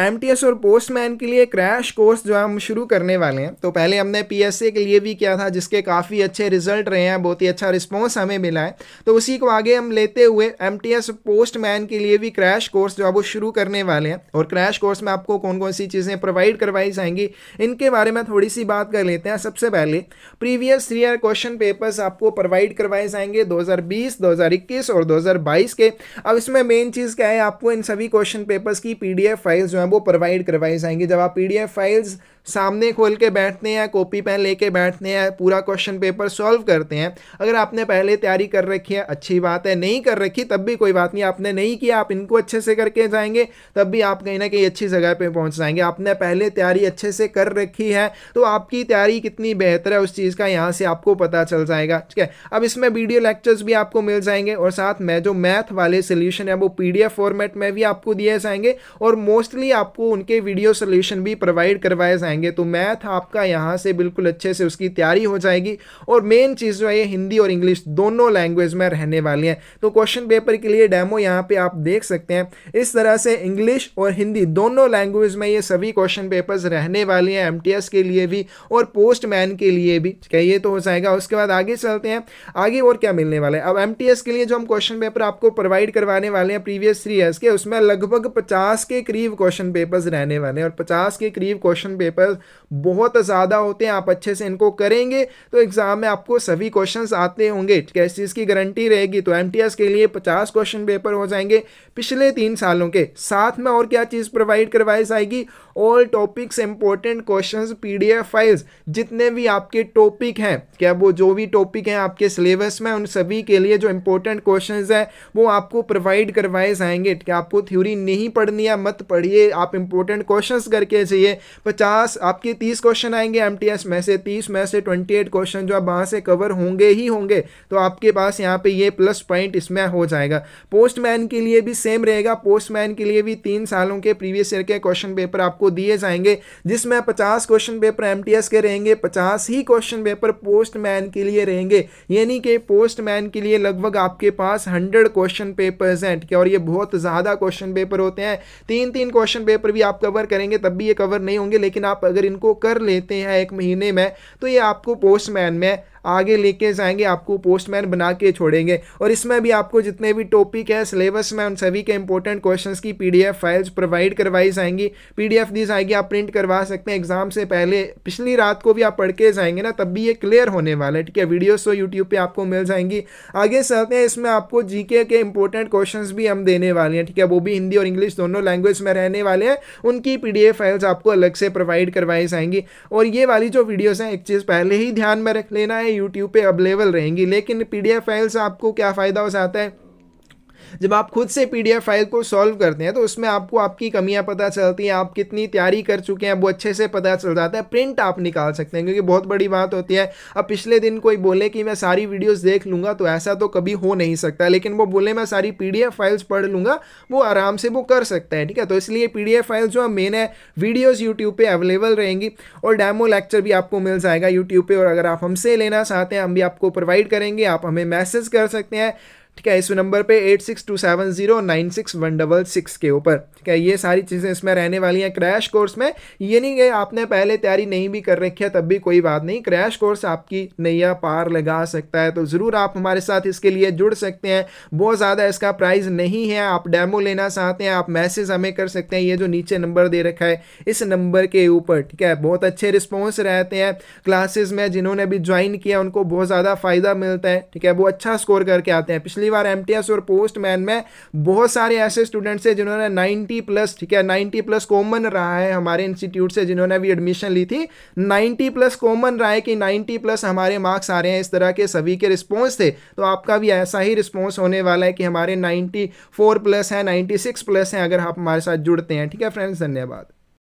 M और postman के लिए क्रैश कोर्स जो हम शुरू करने वाले हैं तो पहले हमने पी के लिए भी किया था जिसके काफ़ी अच्छे रिजल्ट रहे हैं बहुत ही अच्छा रिस्पॉन्स हमें मिला है तो उसी को आगे हम लेते हुए एम टी पोस्टमैन के लिए भी क्रैश कोर्स जो है वो शुरू करने वाले हैं और क्रैश कोर्स में आपको कौन कौन सी चीज़ें प्रोवाइड करवाई जाएंगी इनके बारे में थोड़ी सी बात कर लेते हैं सबसे पहले previous three year question papers आपको प्रोवाइड करवाए जाएंगे हज़ार इक्कीस और बाईस के अब इसमें मेन चीज़ क्या है आपको इन सभी क्वेश्चन पेपर्स की एफ फाइल्स जो है वो प्रोवाइड करवाई जाएंगी जब आप पी फाइल्स सामने खोल के बैठते हैं कॉपी पेन लेके बैठते हैं पूरा क्वेश्चन पेपर सॉल्व करते हैं अगर आपने पहले तैयारी कर रखी है अच्छी बात है नहीं कर रखी तब भी कोई बात नहीं आपने नहीं किया आप इनको अच्छे से करके जाएंगे तब भी आप कहीं ना कहीं अच्छी जगह पर पहुँच जाएंगे आपने पहले तैयारी अच्छे से कर रखी है तो आपकी तैयारी कितनी बेहतर है उस चीज़ का यहाँ से आपको पता चल जाएगा ठीक है अब इसमें वीडियो लेक्चर्स भी आपको मिल जाएंगे और साथ में जो मैथ वाले सोल्यूशन है वो पी फॉर्मेट में भी आपको दिए जाएंगे और मोस्टली आपको उनके वीडियो सोल्यूशन भी प्रोवाइड करवाए जाएंगे आएंगे तो मैथ आपका यहाँ से बिल्कुल अच्छे से उसकी तैयारी हो जाएगी और मेन चीज़ जो है ये हिंदी और इंग्लिश दोनों लैंग्वेज में रहने वाली है तो क्वेश्चन पेपर के लिए डेमो यहाँ पर आप देख सकते हैं इस तरह से इंग्लिश और हिंदी दोनों लैंग्वेज में ये सभी क्वेश्चन पेपर्स रहने वाली हैं एम के लिए भी और पोस्टमैन के लिए भी ठीक ये तो हो जाएगा उसके बाद आगे चलते हैं आगे और क्या मिलने वाले अब एम के लिए जो हम क्वेश्चन पेपर आपको प्रोवाइड करवाने वाले हैं प्रीवियस थ्री ईयर्स के उसमें लगभग पचास के करीब क्वेश्चन पेपर्स रहने वाले हैं और पचास के करीब क्वेश्चन पेपर पेपर्स बहुत ज़्यादा होते हैं आप अच्छे से इनको करेंगे तो एग्ज़ाम में आपको सभी क्वेश्चन आते होंगे कैसे इसकी गारंटी रहेगी तो एम के लिए पचास क्वेश्चन पेपर हो जाएंगे पिछले तीन सालों के साथ में और क्या चीज़ प्रोवाइड करवाई जाएगी all topics important questions PDF files जितने भी आपके टॉपिक हैं क्या वो जो भी टॉपिक हैं आपके सिलेबस में उन सभी के लिए जो इंपॉर्टेंट क्वेश्चंस हैं वो आपको प्रोवाइड करवाए जाएंगे क्या आपको थ्योरी नहीं पढ़नी है मत पढ़िए आप इंपॉर्टेंट क्वेश्चंस करके चाहिए पचास पास आपके तीस क्वेश्चन आएंगे एम में से तीस में से ट्वेंटी क्वेश्चन जो आप वहाँ से कवर होंगे ही होंगे तो आपके पास यहाँ पे ये प्लस पॉइंट इसमें हो जाएगा पोस्टमैन के लिए भी सेम रहेगा पोस्टमैन के लिए भी तीन सालों के प्रीवियस ईयर के क्वेश्चन पेपर आपको दिए जाएंगे जिसमें पचास क्वेश्चन पेपर एम के रहेंगे पचास ही क्वेश्चन पेपर पोस्टमैन के लिए रहेंगे यानी कि पोस्टमैन के लिए लगभग आपके पास हंड्रेड क्वेश्चन पेपर्स हैं ठीक है और ये बहुत ज़्यादा क्वेश्चन पेपर होते हैं तीन तीन क्वेश्चन पेपर भी आप कवर करेंगे तब भी ये कवर नहीं होंगे लेकिन आप आप अगर इनको कर लेते हैं एक महीने में तो ये आपको पोस्टमैन में आगे लेके जाएंगे आपको पोस्टमैन बना के छोड़ेंगे और इसमें भी आपको जितने भी टॉपिक है सिलेबस में उन सभी के इंपॉर्टेंट क्वेश्चंस की पीडीएफ फाइल्स प्रोवाइड करवाई जाएंगी पीडीएफ दी जाएगी आप प्रिंट करवा सकते हैं एग्जाम से पहले पिछली रात को भी आप पढ़ के जाएंगे ना तब भी ये क्लियर होने वाला है ठीक है वीडियोज़ तो यूट्यूब पर आपको मिल जाएंगी आगे चलते हैं इसमें आपको जी के इंपॉर्टेंट क्वेश्चन भी हम देने वाले हैं ठीक है वो भी हिंदी और इंग्लिश दोनों लैंग्वेज में रहने वाले हैं उनकी पी फाइल्स आपको अलग से प्रोवाइड करवाई जाएंगी और ये वाली जो वीडियोज़ हैं एक चीज़ पहले ही ध्यान में रख लेना है यूट्यूब पे अवेलेबल रहेंगी लेकिन पी फाइल्स आपको क्या फ़ायदा हो जाता है जब आप खुद से पी फाइल को सॉल्व करते हैं तो उसमें आपको आपकी कमियाँ पता चलती हैं आप कितनी तैयारी कर चुके हैं वो अच्छे से पता चल जाता है प्रिंट आप निकाल सकते हैं क्योंकि बहुत बड़ी बात होती है अब पिछले दिन कोई बोले कि मैं सारी वीडियोज़ देख लूँगा तो ऐसा तो कभी हो नहीं सकता लेकिन वो बोले मैं सारी पी फाइल्स पढ़ लूँगा वो आराम से वो कर सकता है ठीक है तो इसलिए पी फाइल्स जो मेन है वीडियोज़ यूट्यूब पर अवेलेबल रहेंगी और डेमो लेक्चर भी आपको मिल जाएगा यूट्यूब पर और अगर आप हमसे लेना चाहते हैं हम भी आपको प्रोवाइड करेंगे आप हमें मैसेज कर सकते हैं ठीक है इस नंबर पे eight six two seven zero nine six one double six के ऊपर ठीक है ये सारी चीज़ें इसमें रहने वाली हैं क्रैश कोर्स में ये नहीं कि आपने पहले तैयारी नहीं भी कर रखी है तब भी कोई बात नहीं क्रैश कोर्स आपकी नैया पार लगा सकता है तो ज़रूर आप हमारे साथ इसके लिए जुड़ सकते हैं बहुत ज़्यादा इसका प्राइस नहीं है आप डेमो लेना चाहते हैं आप मैसेज हमें कर सकते हैं ये जो नीचे नंबर दे रखा है इस नंबर के ऊपर ठीक है बहुत अच्छे रिस्पॉन्स रहते हैं क्लासेस में जिन्होंने भी ज्वाइन किया उनको बहुत ज़्यादा फ़ायदा मिलता है ठीक है वो अच्छा स्कोर करके आते हैं पिछले पिछली बार एम और पोस्टमैन में बहुत सारे ऐसे स्टूडेंट्स हैं जिन्होंने 90 प्लस ठीक है 90 प्लस कॉमन रहा है हमारे इंस्टीट्यूट से जिन्होंने भी एडमिशन ली थी 90 प्लस कॉमन रहा है कि 90 प्लस हमारे मार्क्स आ रहे हैं इस तरह के सभी के रिस्पॉन्स थे तो आपका भी ऐसा ही रिस्पॉन्स होने वाला है कि हमारे नाइन्टी प्लस है नाइन्टी प्लस हैं अगर आप हमारे साथ जुड़ते हैं ठीक है फ्रेंड्स धन्यवाद